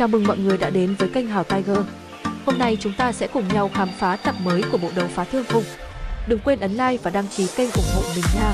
Chào mừng mọi người đã đến với kênh Hào Tiger. Hôm nay chúng ta sẽ cùng nhau khám phá tập mới của bộ đấu phá thương khung. Đừng quên ấn like và đăng ký kênh ủng hộ mình nha.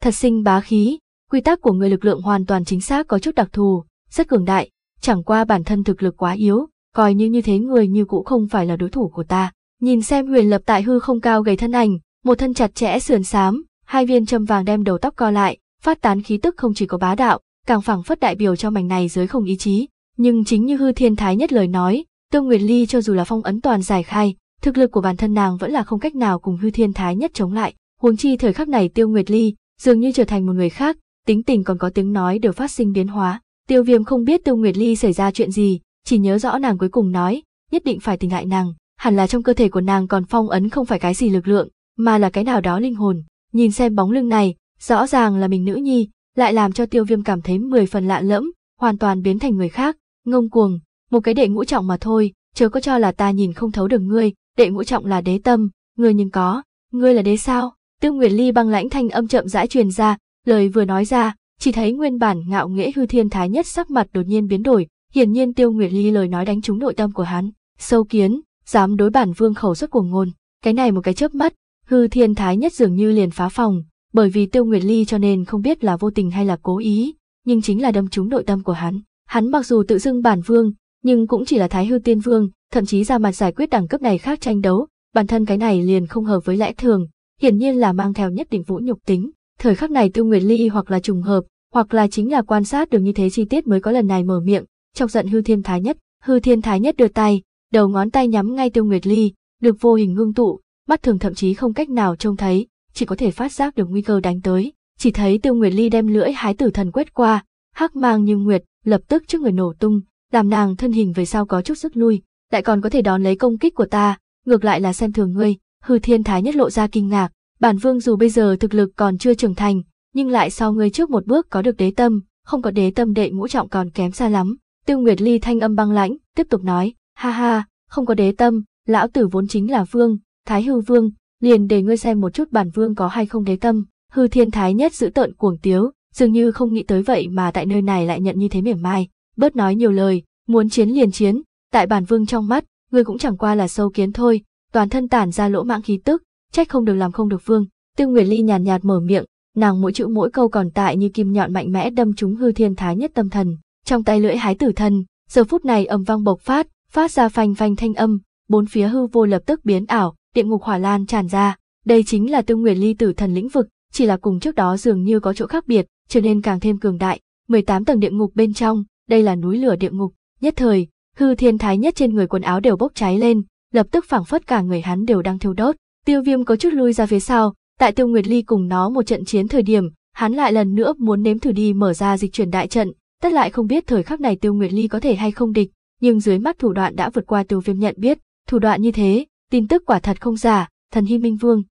Thật sinh bá khí, quy tắc của người lực lượng hoàn toàn chính xác có chút đặc thù, rất cường đại, chẳng qua bản thân thực lực quá yếu, coi như như thế người như cũ không phải là đối thủ của ta. Nhìn xem huyền lập tại hư không cao gầy thân ảnh, một thân chặt chẽ sườn xám, hai viên châm vàng đem đầu tóc co lại, phát tán khí tức không chỉ có bá đạo, càng phảng phất đại biểu cho mảnh này giới không ý chí, nhưng chính như hư thiên thái nhất lời nói, Tương Nguyệt Ly cho dù là phong ấn toàn giải khai, thực lực của bản thân nàng vẫn là không cách nào cùng hư thiên thái nhất chống lại, huống chi thời khắc này Tiêu Nguyệt Ly dường như trở thành một người khác, tính tình còn có tiếng nói đều phát sinh biến hóa. Tiêu Viêm không biết Tiêu Nguyệt Ly xảy ra chuyện gì, chỉ nhớ rõ nàng cuối cùng nói, nhất định phải tình lại nàng, hẳn là trong cơ thể của nàng còn phong ấn không phải cái gì lực lượng, mà là cái nào đó linh hồn. Nhìn xem bóng lưng này, rõ ràng là mình nữ nhi, lại làm cho tiêu viêm cảm thấy mười phần lạ lẫm, hoàn toàn biến thành người khác, ngông cuồng, một cái đệ ngũ trọng mà thôi, chớ có cho là ta nhìn không thấu được ngươi, đệ ngũ trọng là đế tâm, ngươi nhưng có, ngươi là đế sao? Tư Nguyệt Ly băng lãnh thanh âm chậm rãi truyền ra, lời vừa nói ra, chỉ thấy nguyên bản ngạo nghễ hư thiên thái nhất sắc mặt đột nhiên biến đổi, hiển nhiên Tiêu Nguyệt Ly lời nói đánh trúng nội tâm của hắn, sâu kiến, dám đối bản vương khẩu xuất của ngôn, cái này một cái chớp mắt, hư thiên thái nhất dường như liền phá phòng, bởi vì tiêu nguyệt ly cho nên không biết là vô tình hay là cố ý, nhưng chính là đâm trúng nội tâm của hắn. Hắn mặc dù tự xưng bản vương, nhưng cũng chỉ là thái hư tiên vương, thậm chí ra mặt giải quyết đẳng cấp này khác tranh đấu, bản thân cái này liền không hợp với lẽ thường, hiển nhiên là mang theo nhất định vũ nhục tính. Thời khắc này Tiêu Nguyệt Ly hoặc là trùng hợp, hoặc là chính là quan sát được như thế chi tiết mới có lần này mở miệng, chọc giận Hư Thiên Thái Nhất. Hư Thiên Thái Nhất đưa tay, đầu ngón tay nhắm ngay Tiêu Nguyệt Ly, được vô hình ngưng tụ, mắt thường thậm chí không cách nào trông thấy, chỉ có thể phát giác được nguy cơ đánh tới. Chỉ thấy Tiêu Nguyệt Ly đem lưỡi hái tử thần quét qua, hắc mang như nguyệt, lập tức trước người nổ tung, làm nàng thân hình về sau có chút sức lui, lại còn có thể đón lấy công kích của ta, ngược lại là xem thường ngươi, hư thiên thái nhất lộ ra kinh ngạc, bản vương dù bây giờ thực lực còn chưa trưởng thành, nhưng lại sau ngươi trước một bước có được đế tâm, không có đế tâm đệ ngũ trọng còn kém xa lắm. Tiêu Nguyệt Ly thanh âm băng lãnh, tiếp tục nói, ha ha, không có đế tâm, lão tử vốn chính là vương, Thái hư vương, liền để ngươi xem một chút bản vương có hay không đế tâm, hư thiên thái nhất giữ tợn cuồng tiếu, dường như không nghĩ tới vậy mà tại nơi này lại nhận như thế mỉa mai, bớt nói nhiều lời, muốn chiến liền chiến, tại bản vương trong mắt, ngươi cũng chẳng qua là sâu kiến thôi, toàn thân tản ra lỗ mạng khí tức, trách không được làm không được vương. Tiêu Nguyệt Ly nhàn nhạt, nhạt mở miệng, nàng mỗi chữ mỗi câu còn tại như kim nhọn mạnh mẽ đâm trúng hư thiên thái nhất tâm thần, trong tay lưỡi hái tử thần, giờ phút này âm vang bộc phát, phát ra phanh phanh thanh âm, bốn phía hư vô lập tức biến ảo, địa ngục hỏa lan tràn ra, đây chính là Tư Nguyệt Ly Tử Thần lĩnh vực, chỉ là cùng trước đó dường như có chỗ khác biệt, trở nên càng thêm cường đại, 18 tầng địa ngục bên trong, đây là núi lửa địa ngục, nhất thời, hư thiên thái nhất trên người quần áo đều bốc cháy lên, lập tức phảng phất cả người hắn đều đang thiêu đốt. Tiêu Viêm có chút lui ra phía sau, tại Tiêu Nguyệt Ly cùng nó một trận chiến thời điểm, hắn lại lần nữa muốn nếm thử đi mở ra dịch chuyển đại trận, tất lại không biết thời khắc này Tiêu Nguyệt Ly có thể hay không địch, nhưng dưới mắt thủ đoạn đã vượt qua Tiêu Viêm nhận biết, thủ đoạn như thế, tin tức quả thật không giả, thần hy minh vương.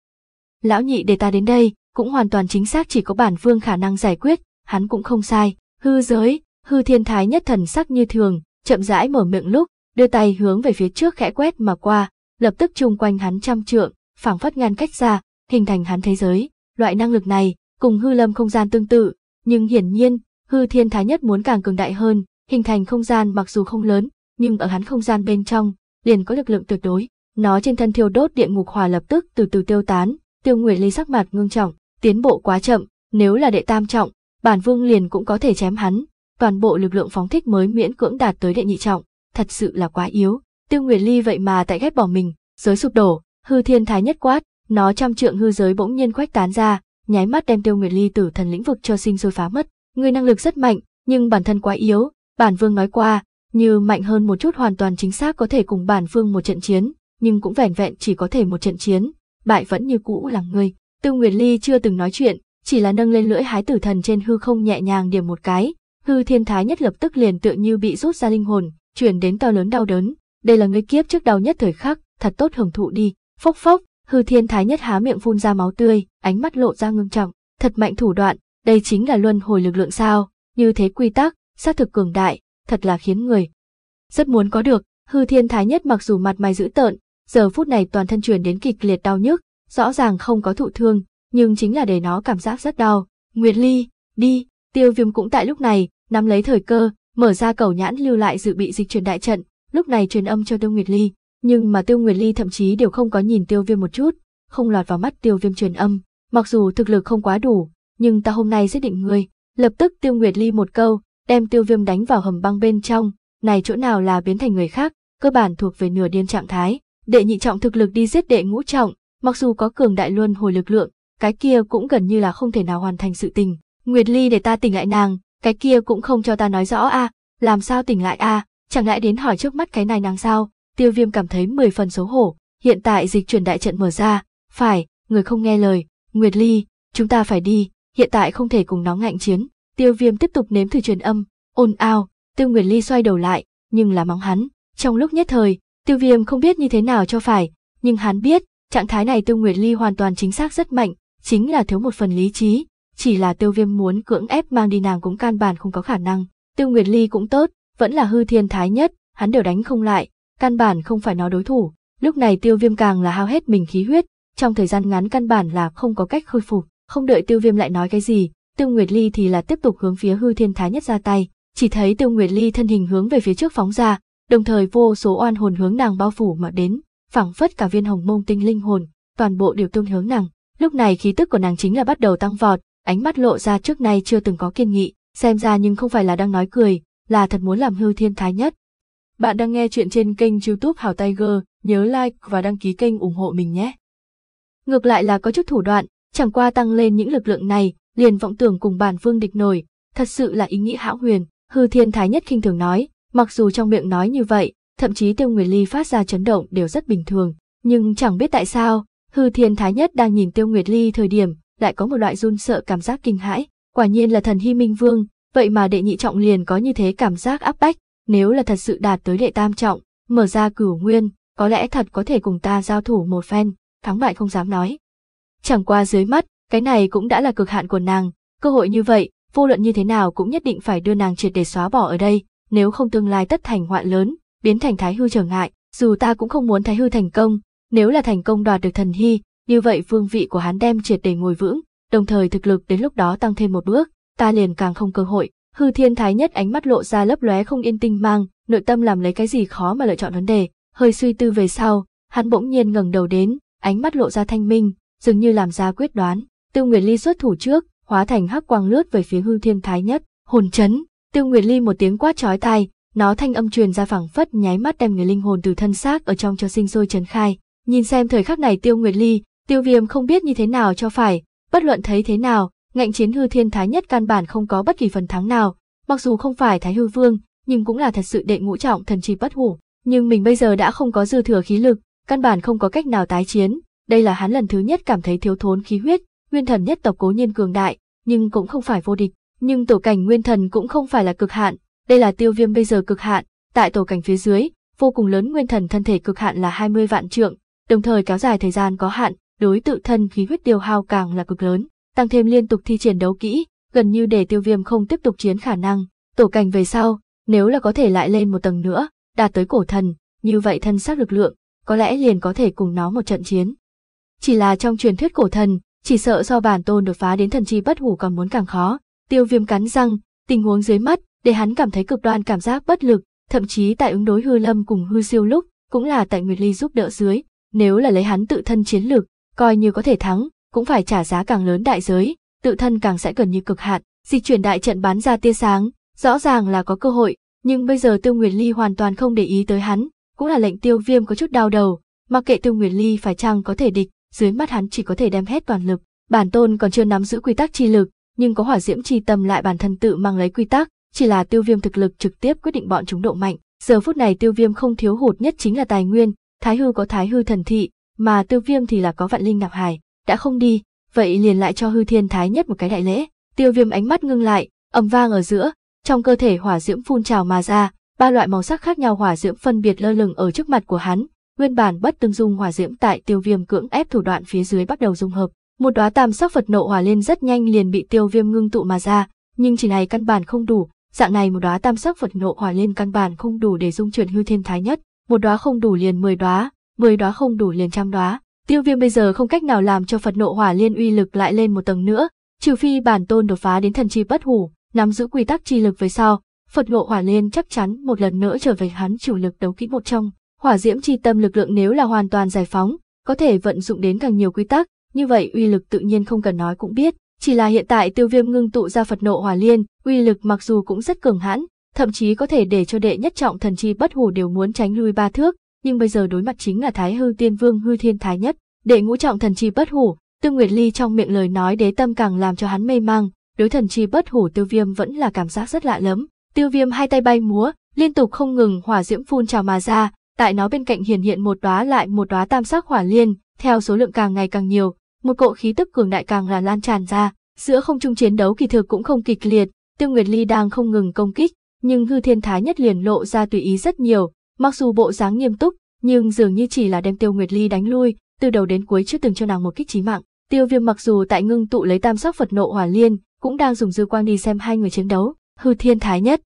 Lão nhị để ta đến đây, cũng hoàn toàn chính xác chỉ có bản vương khả năng giải quyết, hắn cũng không sai, hư giới, hư thiên thái nhất thần sắc như thường, chậm rãi mở miệng lúc, đưa tay hướng về phía trước khẽ quét mà qua, lập tức chung quanh hắn trăm trượng, phảng phất ngăn cách ra, hình thành hắn thế giới. Loại năng lực này, cùng hư lâm không gian tương tự, nhưng hiển nhiên, hư thiên thái nhất muốn càng cường đại hơn, hình thành không gian mặc dù không lớn, nhưng ở hắn không gian bên trong, liền có lực lượng tuyệt đối nó trên thân thiêu đốt địa ngục hòa lập tức từ từ tiêu tán, Tiêu Nguyệt Ly sắc mặt ngưng trọng, tiến bộ quá chậm, nếu là đệ tam trọng, bản vương liền cũng có thể chém hắn, toàn bộ lực lượng phóng thích mới miễn cưỡng đạt tới đệ nhị trọng, thật sự là quá yếu. Tiêu Nguyệt Ly vậy mà tại ghét bỏ mình, giới sụp đổ, hư thiên thái nhất quát, nó trăm trượng hư giới bỗng nhiên khuếch tán ra, nháy mắt đem Tiêu Nguyệt Ly từ thần lĩnh vực cho sinh sôi phá mất. Người năng lực rất mạnh, nhưng bản thân quá yếu, bản vương nói qua, như mạnh hơn một chút hoàn toàn chính xác có thể cùng bản vương một trận chiến, nhưng cũng vẻn vẹn chỉ có thể một trận chiến, bại vẫn như cũ là ngươi. Tư Nguyệt Ly chưa từng nói chuyện, chỉ là nâng lên lưỡi hái tử thần trên hư không nhẹ nhàng điểm một cái, hư thiên thái nhất lập tức liền tựa như bị rút ra linh hồn, chuyển đến to lớn đau đớn, đây là ngươi kiếp trước đau nhất thời khắc, thật tốt hưởng thụ đi. Phốc phốc, hư thiên thái nhất há miệng phun ra máu tươi, ánh mắt lộ ra ngưng trọng, thật mạnh thủ đoạn, đây chính là luân hồi lực lượng sao, như thế quy tắc, xác thực cường đại, thật là khiến người rất muốn có được. Hư thiên thái nhất mặc dù mặt mày dữ tợn, giờ phút này toàn thân truyền đến kịch liệt đau nhức, rõ ràng không có thụ thương, nhưng chính là để nó cảm giác rất đau. Nguyệt Ly, đi, tiêu viêm cũng tại lúc này, nắm lấy thời cơ, mở ra cầu nhãn lưu lại dự bị dịch truyền đại trận, lúc này truyền âm cho Tiêu Nguyệt Ly, nhưng mà Tiêu Nguyệt Ly thậm chí đều không có nhìn tiêu viêm một chút, không lọt vào mắt tiêu viêm truyền âm, mặc dù thực lực không quá đủ, nhưng ta hôm nay sẽ định ngươi, lập tức tiêu Nguyệt Ly một câu, đem tiêu viêm đánh vào hầm băng bên trong, này chỗ nào là biến thành người khác, cơ bản thuộc về nửa điên trạng thái, đệ nhị trọng thực lực đi giết đệ ngũ trọng, mặc dù có cường đại luân hồi lực lượng, cái kia cũng gần như là không thể nào hoàn thành sự tình. Nguyệt Ly để ta tỉnh lại nàng, cái kia cũng không cho ta nói rõ a, làm sao tỉnh lại a, chẳng lẽ đến hỏi trước mắt cái này nàng sao? Tiêu Viêm cảm thấy mười phần xấu hổ, hiện tại dịch chuyển đại trận mở ra, phải, người không nghe lời, Nguyệt Ly, chúng ta phải đi, hiện tại không thể cùng nó ngạnh chiến. Tiêu Viêm tiếp tục nếm thử truyền âm, ồn ào, Tiêu Nguyệt Ly xoay đầu lại, nhưng là móng hắn, trong lúc nhất thời, Tiêu viêm không biết như thế nào cho phải, nhưng hắn biết, trạng thái này Tiêu Nguyệt Ly hoàn toàn chính xác rất mạnh, chính là thiếu một phần lý trí, chỉ là tiêu viêm muốn cưỡng ép mang đi nàng cũng căn bản không có khả năng. Tiêu Nguyệt Ly cũng tốt, vẫn là hư thiên thái nhất, hắn đều đánh không lại, căn bản không phải nó đối thủ. Lúc này tiêu viêm càng là hao hết mình khí huyết, trong thời gian ngắn căn bản là không có cách khôi phục, không đợi tiêu viêm lại nói cái gì, tiêu Nguyệt Ly thì là tiếp tục hướng phía hư thiên thái nhất ra tay. Chỉ thấy tiêu Nguyệt Ly thân hình hướng về phía trước phóng ra, đồng thời vô số oan hồn hướng nàng bao phủ mà đến, phảng phất cả viên hồng mông tinh linh hồn, toàn bộ đều tương hướng nàng. Lúc này khí tức của nàng chính là bắt đầu tăng vọt, ánh mắt lộ ra trước nay chưa từng có kiên nghị, xem ra nhưng không phải là đang nói cười, là thật muốn làm hư thiên thái nhất. Bạn đang nghe chuyện trên kênh youtube Hảo Tiger, nhớ like và đăng ký kênh ủng hộ mình nhé. Ngược lại là có chút thủ đoạn, chẳng qua tăng lên những lực lượng này, liền vọng tưởng cùng bản vương địch nổi, thật sự là ý nghĩ hão huyền, hư thiên thái nhất khinh thường nói, Mặc dù trong miệng nói như vậy, thậm chí Tiêu Nguyệt Ly phát ra chấn động đều rất bình thường, nhưng chẳng biết tại sao, Hư Thiên Thái Nhất đang nhìn Tiêu Nguyệt Ly thời điểm, lại có một loại run sợ cảm giác kinh hãi, quả nhiên là thần Hy Minh Vương, vậy mà đệ nhị trọng liền có như thế cảm giác áp bách, nếu là thật sự đạt tới đệ tam trọng, mở ra cửu nguyên, có lẽ thật có thể cùng ta giao thủ một phen, thắng bại không dám nói. Chẳng qua dưới mắt, cái này cũng đã là cực hạn của nàng, cơ hội như vậy, vô luận như thế nào cũng nhất định phải đưa nàng triệt để xóa bỏ ở đây, nếu không tương lai tất thành hoạn lớn, biến thành thái hư trở ngại, dù ta cũng không muốn thái hư thành công, nếu là thành công đoạt được thần hy, như vậy vương vị của hắn đem triệt để ngồi vững, đồng thời thực lực đến lúc đó tăng thêm một bước, ta liền càng không cơ hội. Hư thiên thái nhất ánh mắt lộ ra lấp lóe không yên tinh mang, nội tâm làm lấy cái gì khó mà lựa chọn vấn đề, hơi suy tư về sau, hắn bỗng nhiên ngẩng đầu đến, ánh mắt lộ ra thanh minh, dường như làm ra quyết đoán, Tiêu Nguyệt Ly xuất thủ trước, hóa thành hắc quang lướt về phía Hư Thiên Thái Nhất, hồn chấn, Tiêu Nguyệt Ly một tiếng quát chói tai, nó thanh âm truyền ra phảng phất nháy mắt đem người linh hồn từ thân xác ở trong cho sinh sôi trấn khai. Nhìn xem thời khắc này Tiêu Nguyệt Ly, Tiêu Viêm không biết như thế nào cho phải, bất luận thấy thế nào, ngạnh chiến hư thiên thái nhất căn bản không có bất kỳ phần thắng nào, mặc dù không phải thái hư vương, nhưng cũng là thật sự đệ ngũ trọng thần chi bất hủ, nhưng mình bây giờ đã không có dư thừa khí lực, căn bản không có cách nào tái chiến, đây là hắn lần thứ nhất cảm thấy thiếu thốn khí huyết, nguyên thần nhất tộc cố nhiên cường đại, nhưng cũng không phải vô địch. Nhưng tổ cảnh nguyên thần cũng không phải là cực hạn, đây là tiêu viêm bây giờ cực hạn, tại tổ cảnh phía dưới, vô cùng lớn nguyên thần thân thể cực hạn là 20 vạn trượng, đồng thời kéo dài thời gian có hạn, đối tự thân khí huyết tiêu hao càng là cực lớn, tăng thêm liên tục thi triển đấu kỹ, gần như để tiêu viêm không tiếp tục chiến khả năng, tổ cảnh về sau, nếu là có thể lại lên một tầng nữa, đạt tới cổ thần, như vậy thân xác lực lượng, có lẽ liền có thể cùng nó một trận chiến. Chỉ là trong truyền thuyết cổ thần, chỉ sợ do bản tôn đột phá đến thần chi bất hủ còn muốn càng khó, Tiêu viêm cắn răng, tình huống dưới mắt, để hắn cảm thấy cực đoan cảm giác bất lực, thậm chí tại ứng đối hư lâm cùng hư siêu lúc, cũng là tại Nguyệt Ly giúp đỡ dưới, nếu là lấy hắn tự thân chiến lược, coi như có thể thắng, cũng phải trả giá càng lớn đại giới, tự thân càng sẽ gần như cực hạn, Di chuyển đại trận bán ra tia sáng, rõ ràng là có cơ hội, nhưng bây giờ Tiêu Nguyệt Ly hoàn toàn không để ý tới hắn, cũng là lệnh Tiêu Viêm có chút đau đầu, mặc kệ Tiêu Nguyệt Ly phải chăng có thể địch, dưới mắt hắn chỉ có thể đem hết toàn lực, bản tôn còn chưa nắm giữ quy tắc chi lực, nhưng có hỏa diễm chi tâm lại bản thân tự mang lấy quy tắc, chỉ là tiêu viêm thực lực trực tiếp quyết định bọn chúng độ mạnh. Giờ phút này tiêu viêm không thiếu hụt nhất chính là tài nguyên, thái hư có thái hư thần thị, mà tiêu viêm thì là có vạn linh ngạc hải, đã không đi, vậy liền lại cho hư thiên thái nhất một cái đại lễ. Tiêu viêm ánh mắt ngưng lại, ầm vang ở giữa, trong cơ thể hỏa diễm phun trào mà ra, ba loại màu sắc khác nhau hỏa diễm phân biệt lơ lửng ở trước mặt của hắn, nguyên bản bất tương dung hỏa diễm tại tiêu viêm cưỡng ép thủ đoạn phía dưới bắt đầu dung hợp một đóa tam sắc Phật nộ hòa lên rất nhanh liền bị tiêu viêm ngưng tụ mà ra, nhưng chỉ này căn bản không đủ, dạng này một đóa tam sắc Phật nộ hòa lên căn bản không đủ để dung chuyển hư thiên thái nhất, một đóa không đủ liền mười đóa, mười đóa không đủ liền trăm đóa. Tiêu viêm bây giờ không cách nào làm cho Phật nộ hòa liên uy lực lại lên một tầng nữa, trừ phi bản tôn đột phá đến thần chi bất hủ, nắm giữ quy tắc chi lực về sau, Phật nộ hỏa liên chắc chắn một lần nữa trở về hắn chủ lực đấu kỹ một trong. Hỏa diễm chi tâm lực lượng nếu là hoàn toàn giải phóng, có thể vận dụng đến càng nhiều quy tắc, như vậy uy lực tự nhiên không cần nói cũng biết. Chỉ là hiện tại tiêu viêm ngưng tụ ra Phật nộ hòa liên, uy lực mặc dù cũng rất cường hãn, thậm chí có thể để cho đệ nhất trọng thần chi bất hủ đều muốn tránh lui ba thước, nhưng bây giờ đối mặt chính là Thái Hư Tiên Vương Hư Thiên Thái nhất, đệ ngũ trọng thần chi bất hủ, Tương Nguyệt Ly trong miệng lời nói đế tâm càng làm cho hắn mê mang, đối thần chi bất hủ tiêu viêm vẫn là cảm giác rất lạ lắm Tiêu viêm hai tay bay múa, liên tục không ngừng hỏa diễm phun trào mà ra, tại nó bên cạnh hiển hiện một đóa lại một đóa tam sắc hỏa liên, theo số lượng càng ngày càng nhiều, một cỗ khí tức cường đại càng là lan tràn ra, giữa không trung chiến đấu kỳ thực cũng không kịch liệt, Tiêu Nguyệt Ly đang không ngừng công kích, nhưng Hư Thiên Thái Nhất liền lộ ra tùy ý rất nhiều, mặc dù bộ dáng nghiêm túc, nhưng dường như chỉ là đem Tiêu Nguyệt Ly đánh lui, từ đầu đến cuối chưa từng cho nàng một kích chí mạng. Tiêu Viêm mặc dù tại ngưng tụ lấy tam sắc Phật nộ hỏa liên, cũng đang dùng dư quang đi xem hai người chiến đấu, Hư Thiên Thái Nhất.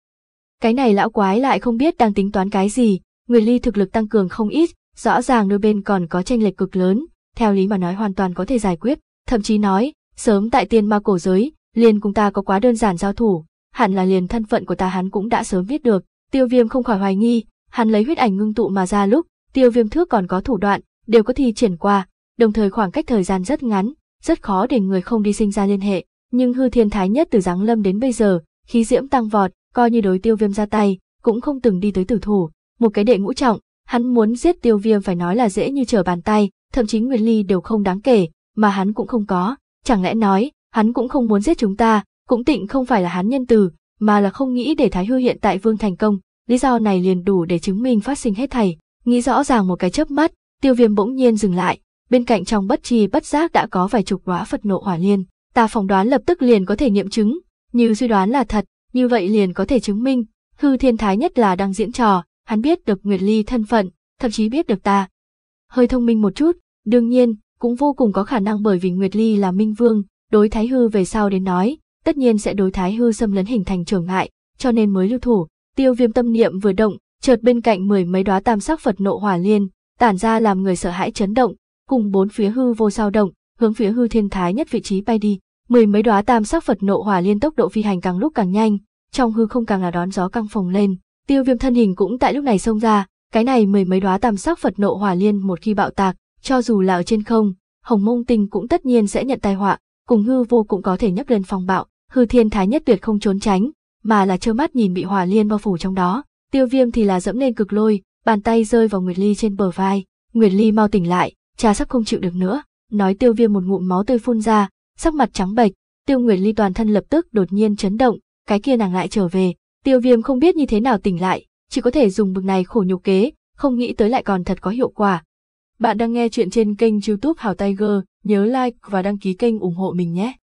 Cái này lão quái lại không biết đang tính toán cái gì, Nguyệt Ly thực lực tăng cường không ít, rõ ràng đôi bên còn có tranh lệch cực lớn, theo lý mà nói hoàn toàn có thể giải quyết, thậm chí nói, sớm tại tiên ma cổ giới, liền cùng ta có quá đơn giản giao thủ, hẳn là liền thân phận của ta hắn cũng đã sớm biết được, tiêu viêm không khỏi hoài nghi, hắn lấy huyết ảnh ngưng tụ mà ra lúc, tiêu viêm thước còn có thủ đoạn, đều có thi triển qua, đồng thời khoảng cách thời gian rất ngắn, rất khó để người không đi sinh ra liên hệ, nhưng hư thiên thái nhất từ giáng lâm đến bây giờ, khí diễm tăng vọt, coi như đối tiêu viêm ra tay, cũng không từng đi tới tử thủ, một cái đệ ngũ trọng, hắn muốn giết tiêu viêm phải nói là dễ như trở bàn tay, thậm chí Nguyên Ly đều không đáng kể, mà hắn cũng không có, chẳng lẽ nói, hắn cũng không muốn giết chúng ta, cũng tịnh không phải là hắn nhân từ, mà là không nghĩ để Thái Hư hiện tại vương thành công, lý do này liền đủ để chứng minh phát sinh hết thảy, nghĩ rõ ràng một cái chớp mắt, Tiêu Viêm bỗng nhiên dừng lại, bên cạnh trong bất trì bất giác đã có vài chục quả Phật nộ hỏa liên, ta phỏng đoán lập tức liền có thể nghiệm chứng, như suy đoán là thật, như vậy liền có thể chứng minh, hư thiên thái nhất là đang diễn trò, hắn biết được Nguyệt Ly thân phận, thậm chí biết được ta, hơi thông minh một chút, đương nhiên, cũng vô cùng có khả năng bởi vì Nguyệt Ly là minh vương, đối thái hư về sau đến nói, tất nhiên sẽ đối thái hư xâm lấn hình thành trở ngại, cho nên mới lưu thủ. Tiêu Viêm tâm niệm vừa động, chợt bên cạnh mười mấy đóa tam sắc Phật nộ hỏa liên, tản ra làm người sợ hãi chấn động, cùng bốn phía hư vô sao động, hướng phía hư thiên thái nhất vị trí bay đi. Mười mấy đóa tam sắc Phật nộ hỏa liên tốc độ phi hành càng lúc càng nhanh, trong hư không càng là đón gió căng phồng lên, Tiêu Viêm thân hình cũng tại lúc này xông ra, cái này mười mấy đóa tam sắc Phật nộ hòa liên một khi bạo tạc, cho dù là ở trên không, Hồng Mông Tinh cũng tất nhiên sẽ nhận tai họa, cùng hư vô cũng có thể nhấc lên phong bạo, hư thiên thái nhất tuyệt không trốn tránh, mà là trơ mắt nhìn bị hòa liên bao phủ trong đó. Tiêu Viêm thì là dẫm lên cực lôi, bàn tay rơi vào Nguyệt Ly trên bờ vai, Nguyệt Ly mau tỉnh lại, cha sắp không chịu được nữa, nói Tiêu Viêm một ngụm máu tươi phun ra, sắc mặt trắng bệch, Tiêu Nguyệt Ly toàn thân lập tức đột nhiên chấn động, cái kia nàng lại trở về, Tiêu Viêm không biết như thế nào tỉnh lại, chỉ có thể dùng bực này khổ nhục kế, không nghĩ tới lại còn thật có hiệu quả. Bạn đang nghe chuyện trên kênh youtube Hào Tiger, nhớ like và đăng ký kênh ủng hộ mình nhé.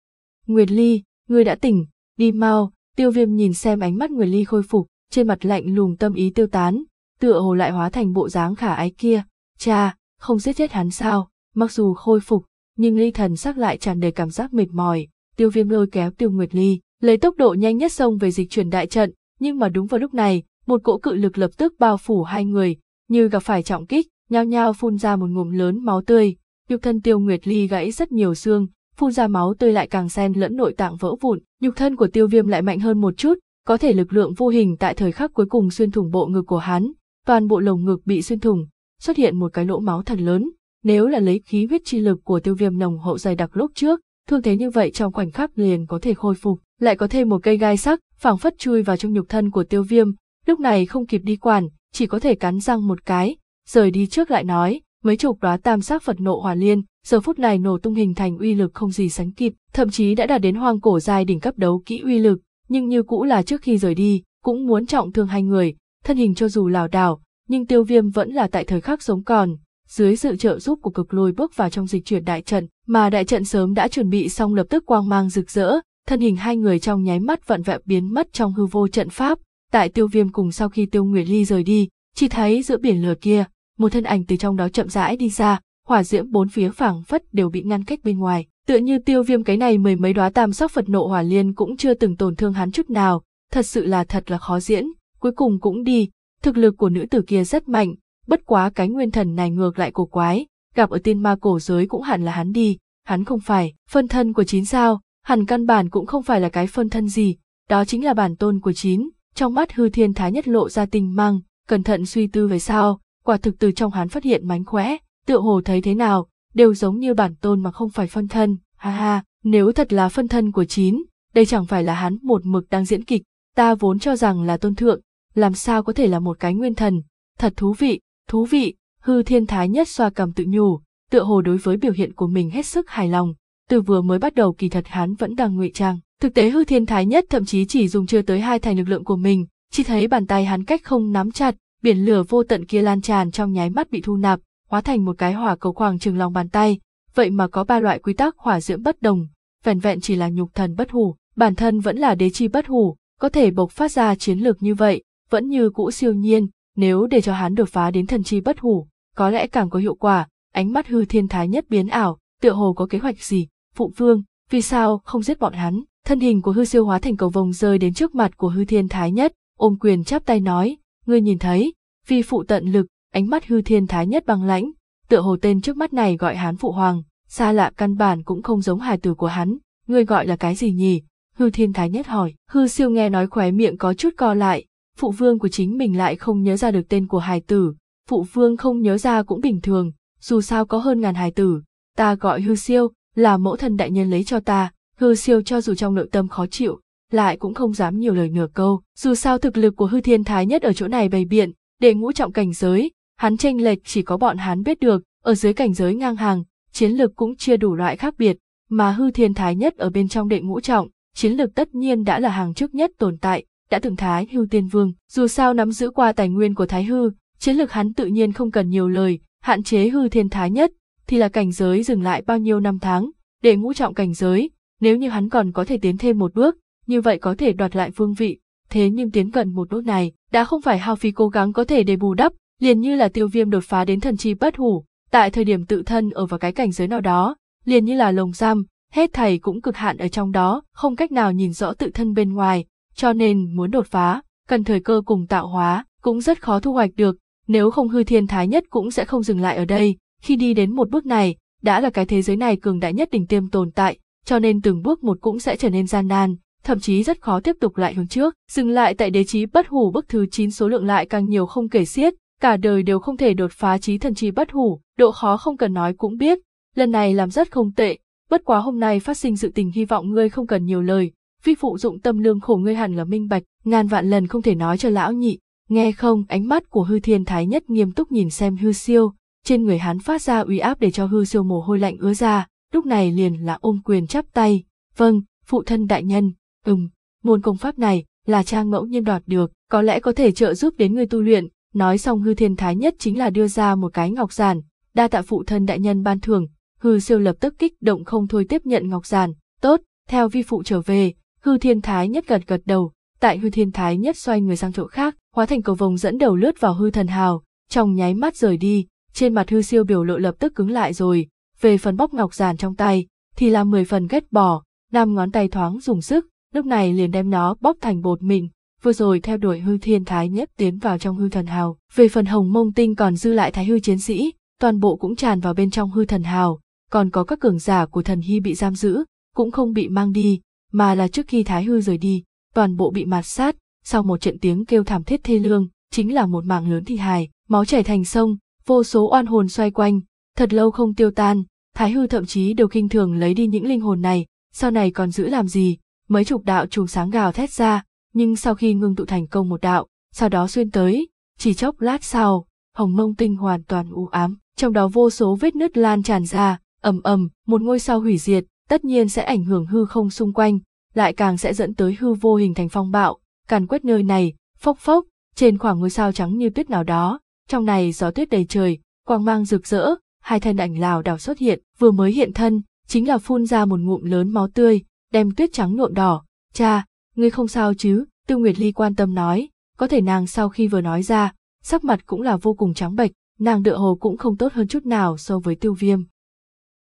Nguyệt Ly, người đã tỉnh, đi mau, tiêu viêm nhìn xem ánh mắt Nguyệt Ly khôi phục, trên mặt lạnh lùng tâm ý tiêu tán, tựa hồ lại hóa thành bộ dáng khả ái kia, cha, không giết chết hắn sao, mặc dù khôi phục, nhưng Ly thần sắc lại tràn đầy cảm giác mệt mỏi, tiêu viêm lôi kéo tiêu Nguyệt Ly, lấy tốc độ nhanh nhất xông về dịch chuyển đại trận, nhưng mà đúng vào lúc này, một cỗ cự lực lập tức bao phủ hai người, như gặp phải trọng kích, nhao nhao phun ra một ngụm lớn máu tươi. Nhục thân Tiêu Nguyệt Ly gãy rất nhiều xương, phun ra máu tươi lại càng xen lẫn nội tạng vỡ vụn, nhục thân của Tiêu Viêm lại mạnh hơn một chút, có thể lực lượng vô hình tại thời khắc cuối cùng xuyên thủng bộ ngực của hắn, toàn bộ lồng ngực bị xuyên thủng, xuất hiện một cái lỗ máu thật lớn. Nếu là lấy khí huyết chi lực của Tiêu Viêm nồng hậu dày đặc lúc trước, thương thế như vậy trong khoảnh khắc liền có thể khôi phục, lại có thêm một cây gai sắc, phảng phất chui vào trong nhục thân của Tiêu Viêm, lúc này không kịp đi quản, chỉ có thể cắn răng một cái, rời đi trước lại nói, mấy chục đóa tam sắc Phật nộ hòa liên, giờ phút này nổ tung hình thành uy lực không gì sánh kịp, thậm chí đã đạt đến hoang cổ dài đỉnh cấp đấu kỹ uy lực, nhưng như cũ là trước khi rời đi, cũng muốn trọng thương hai người, thân hình cho dù lảo đảo, nhưng tiêu viêm vẫn là tại thời khắc sống còn, dưới sự trợ giúp của cực lôi bước vào trong dịch chuyển đại trận, mà đại trận sớm đã chuẩn bị xong lập tức quang mang rực rỡ, thân hình hai người trong nháy mắt vặn vẹo biến mất trong hư vô trận pháp, tại tiêu viêm cùng sau khi tiêu nguyệt ly rời đi chỉ thấy giữa biển lửa kia một thân ảnh từ trong đó chậm rãi đi ra hỏa diễm bốn phía phảng phất đều bị ngăn cách bên ngoài tựa như tiêu viêm cái này mười mấy đóa tam sắc phật nộ hỏa liên cũng chưa từng tổn thương hắn chút nào thật sự là thật là khó diễn cuối cùng cũng đi thực lực của nữ tử kia rất mạnh bất quá cái nguyên thần này ngược lại cổ quái gặp ở tiên ma cổ giới cũng hẳn là hắn đi hắn không phải phân thân của chín sao hẳn căn bản cũng không phải là cái phân thân gì đó chính là bản tôn của chín trong mắt hư thiên thái nhất lộ ra tình mang, cẩn thận suy tư về sao, quả thực từ trong hắn phát hiện mánh khóe, tựa hồ thấy thế nào, đều giống như bản tôn mà không phải phân thân, ha ha, nếu thật là phân thân của chín, đây chẳng phải là hắn một mực đang diễn kịch, ta vốn cho rằng là tôn thượng, làm sao có thể là một cái nguyên thần, thật thú vị, thú vị, hư thiên thái nhất xoa cầm tự nhủ, tựa hồ đối với biểu hiện của mình hết sức hài lòng, từ vừa mới bắt đầu kỳ thật hắn vẫn đang ngụy trang. Thực tế hư thiên thái nhất thậm chí chỉ dùng chưa tới hai thành lực lượng của mình, chỉ thấy bàn tay hắn cách không nắm chặt, biển lửa vô tận kia lan tràn trong nháy mắt bị thu nạp, hóa thành một cái hỏa cầu khoảng chừng lòng bàn tay, vậy mà có ba loại quy tắc hỏa diễm bất đồng, vẻn vẹn chỉ là nhục thần bất hủ, bản thân vẫn là đế chi bất hủ, có thể bộc phát ra chiến lược như vậy, vẫn như cũ siêu nhiên, nếu để cho hắn đột phá đến thần chi bất hủ, có lẽ càng có hiệu quả, ánh mắt hư thiên thái nhất biến ảo, tựa hồ có kế hoạch gì, Phụ vương, vì sao không giết bọn hắn? Thân hình của hư siêu hóa thành cầu vồng rơi đến trước mặt của hư thiên thái nhất, ôm quyền chắp tay nói, ngươi nhìn thấy, vì phụ tận lực, ánh mắt hư thiên thái nhất băng lãnh, tựa hồ tên trước mắt này gọi hắn phụ hoàng, xa lạ căn bản cũng không giống hài tử của hắn, ngươi gọi là cái gì nhỉ? Hư thiên thái nhất hỏi, hư siêu nghe nói khóe miệng có chút co lại, phụ vương của chính mình lại không nhớ ra được tên của hài tử, phụ vương không nhớ ra cũng bình thường, dù sao có hơn ngàn hài tử, ta gọi hư siêu, là mẫu thân đại nhân lấy cho ta, hư siêu cho dù trong nội tâm khó chịu, lại cũng không dám nhiều lời nửa câu. Dù sao thực lực của hư thiên thái nhất ở chỗ này bày biện, để ngũ trọng cảnh giới, hắn tranh lệch chỉ có bọn hắn biết được, ở dưới cảnh giới ngang hàng, chiến lực cũng chia đủ loại khác biệt, mà hư thiên thái nhất ở bên trong đệ ngũ trọng, chiến lực tất nhiên đã là hàng trước nhất tồn tại, đã từng thái hư tiên vương, dù sao nắm giữ qua tài nguyên của thái hư, chiến lực hắn tự nhiên không cần nhiều lời, hạn chế hư thiên thái nhất, thì là cảnh giới dừng lại bao nhiêu năm tháng, để ngũ trọng cảnh giới, nếu như hắn còn có thể tiến thêm một bước, như vậy có thể đoạt lại vương vị, thế nhưng tiến gần một bước này, đã không phải hao phí cố gắng có thể để bù đắp, liền như là tiêu viêm đột phá đến thần chi bất hủ, tại thời điểm tự thân ở vào cái cảnh giới nào đó, liền như là lồng giam, hết thầy cũng cực hạn ở trong đó, không cách nào nhìn rõ tự thân bên ngoài, cho nên muốn đột phá, cần thời cơ cùng tạo hóa, cũng rất khó thu hoạch được, nếu không hư thiên thái nhất cũng sẽ không dừng lại ở đây, khi đi đến một bước này, đã là cái thế giới này cường đại nhất đỉnh tiêm tồn tại, cho nên từng bước một cũng sẽ trở nên gian nan, thậm chí rất khó tiếp tục lại hướng trước. Dừng lại tại đế chí bất hủ bước thứ 9 số lượng lại càng nhiều không kể xiết, cả đời đều không thể đột phá chí thần chi bất hủ, độ khó không cần nói cũng biết, lần này làm rất không tệ, bất quá hôm nay phát sinh sự tình hy vọng ngươi không cần nhiều lời, vi phụ dụng tâm lương khổ ngươi hẳn là minh bạch, ngàn vạn lần không thể nói cho lão nhị, nghe không ánh mắt của hư thiên thái nhất nghiêm túc nhìn xem hư siêu, trên người hắn phát ra uy áp để cho hư siêu mồ hôi lạnh ứa ra, lúc này liền là ôm quyền chắp tay, vâng, phụ thân đại nhân, ừm, môn công pháp này là trang ngẫu nhiên đoạt được, có lẽ có thể trợ giúp đến người tu luyện, nói xong hư thiên thái nhất chính là đưa ra một cái ngọc giản, đa tạ phụ thân đại nhân ban thưởng, hư siêu lập tức kích động không thôi tiếp nhận ngọc giản, tốt, theo vi phụ trở về, hư thiên thái nhất gật gật đầu, tại hư thiên thái nhất xoay người sang chỗ khác, hóa thành cầu vồng dẫn đầu lướt vào hư thần hào, trong nháy mắt rời đi, trên mặt hư siêu biểu lộ lập tức cứng lại rồi, về phần bóc ngọc giàn trong tay, thì là mười phần ghét bỏ, năm ngón tay thoáng dùng sức, lúc này liền đem nó bóc thành bột mịn vừa rồi theo đuổi hư thiên thái nhất tiến vào trong hư thần hào. Về phần hồng mông tinh còn dư lại thái hư chiến sĩ, toàn bộ cũng tràn vào bên trong hư thần hào, còn có các cường giả của thần hy bị giam giữ, cũng không bị mang đi, mà là trước khi thái hư rời đi, toàn bộ bị mạt sát, sau một trận tiếng kêu thảm thiết thê lương, chính là một mạng lớn thi hài, máu chảy thành sông, vô số oan hồn xoay quanh, thật lâu không tiêu tan, Thái Hư thậm chí đều kinh thường lấy đi những linh hồn này, sau này còn giữ làm gì, mấy chục đạo trùng sáng gào thét ra, nhưng sau khi ngưng tụ thành công một đạo, sau đó xuyên tới, chỉ chốc lát sau, hồng mông tinh hoàn toàn u ám, trong đó vô số vết nứt lan tràn ra, ầm ầm, một ngôi sao hủy diệt, tất nhiên sẽ ảnh hưởng hư không xung quanh, lại càng sẽ dẫn tới hư vô hình thành phong bạo, càn quét nơi này, phốc phốc, trên khoảng ngôi sao trắng như tuyết nào đó, trong này gió tuyết đầy trời, quang mang rực rỡ, hai thân ảnh lào đảo xuất hiện, vừa mới hiện thân, chính là phun ra một ngụm lớn máu tươi, đem tuyết trắng nhuộm đỏ. Cha, ngươi không sao chứ, Tư Nguyệt Ly quan tâm nói, có thể nàng sau khi vừa nói ra, sắc mặt cũng là vô cùng trắng bệch, nàng đựa hồ cũng không tốt hơn chút nào so với tiêu viêm.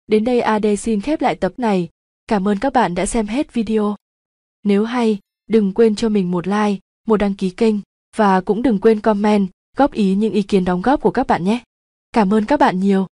Đến đây AD xin khép lại tập này, cảm ơn các bạn đã xem hết video. Nếu hay, đừng quên cho mình một like, một đăng ký kênh, và cũng đừng quên comment góp ý những ý kiến đóng góp của các bạn nhé. Cảm ơn các bạn nhiều.